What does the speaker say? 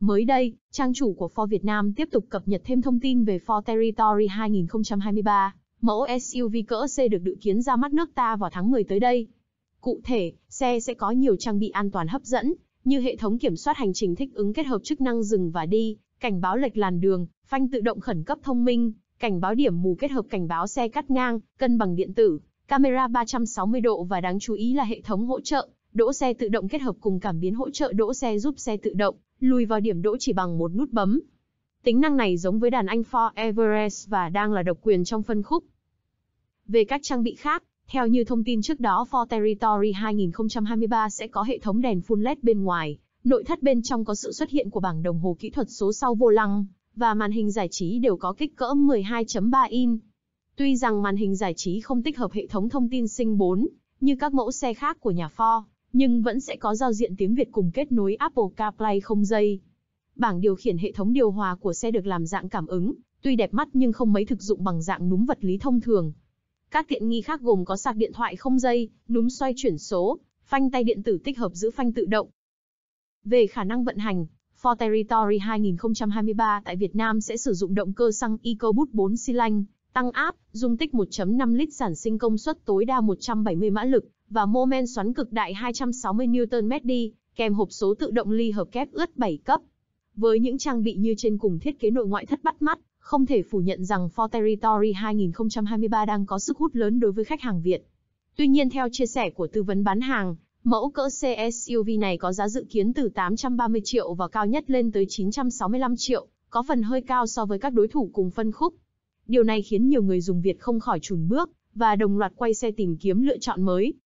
Mới đây, trang chủ của Ford Việt Nam tiếp tục cập nhật thêm thông tin về Ford Territory 2023, mẫu SUV cỡ C được dự kiến ra mắt nước ta vào tháng 10 tới đây. Cụ thể, xe sẽ có nhiều trang bị an toàn hấp dẫn, như hệ thống kiểm soát hành trình thích ứng kết hợp chức năng dừng và đi, cảnh báo lệch làn đường, phanh tự động khẩn cấp thông minh, cảnh báo điểm mù kết hợp cảnh báo xe cắt ngang, cân bằng điện tử, camera 360 độ và đáng chú ý là hệ thống hỗ trợ Đỗ xe tự động kết hợp cùng cảm biến hỗ trợ đỗ xe giúp xe tự động lùi vào điểm đỗ chỉ bằng một nút bấm. Tính năng này giống với đàn Anh Ford Everest và đang là độc quyền trong phân khúc. Về các trang bị khác, theo như thông tin trước đó Ford Territory 2023 sẽ có hệ thống đèn full LED bên ngoài, nội thất bên trong có sự xuất hiện của bảng đồng hồ kỹ thuật số sau vô lăng, và màn hình giải trí đều có kích cỡ 12.3 in. Tuy rằng màn hình giải trí không tích hợp hệ thống thông tin sinh 4, như các mẫu xe khác của nhà Ford, nhưng vẫn sẽ có giao diện tiếng Việt cùng kết nối Apple CarPlay không dây. Bảng điều khiển hệ thống điều hòa của xe được làm dạng cảm ứng, tuy đẹp mắt nhưng không mấy thực dụng bằng dạng núm vật lý thông thường. Các tiện nghi khác gồm có sạc điện thoại không dây, núm xoay chuyển số, phanh tay điện tử tích hợp giữ phanh tự động. Về khả năng vận hành, Ford Territory 2023 tại Việt Nam sẽ sử dụng động cơ xăng EcoBoost 4 xi lanh, tăng áp, dung tích 1.5 lít sản sinh công suất tối đa 170 mã lực, và mô men xoắn cực đại 260 Nm đi, kèm hộp số tự động ly hợp kép ướt 7 cấp. Với những trang bị như trên cùng thiết kế nội ngoại thất bắt mắt, không thể phủ nhận rằng Ford Territory 2023 đang có sức hút lớn đối với khách hàng Việt. Tuy nhiên theo chia sẻ của tư vấn bán hàng, mẫu cỡ CSUV này có giá dự kiến từ 830 triệu và cao nhất lên tới 965 triệu, có phần hơi cao so với các đối thủ cùng phân khúc. Điều này khiến nhiều người dùng Việt không khỏi chùn bước và đồng loạt quay xe tìm kiếm lựa chọn mới.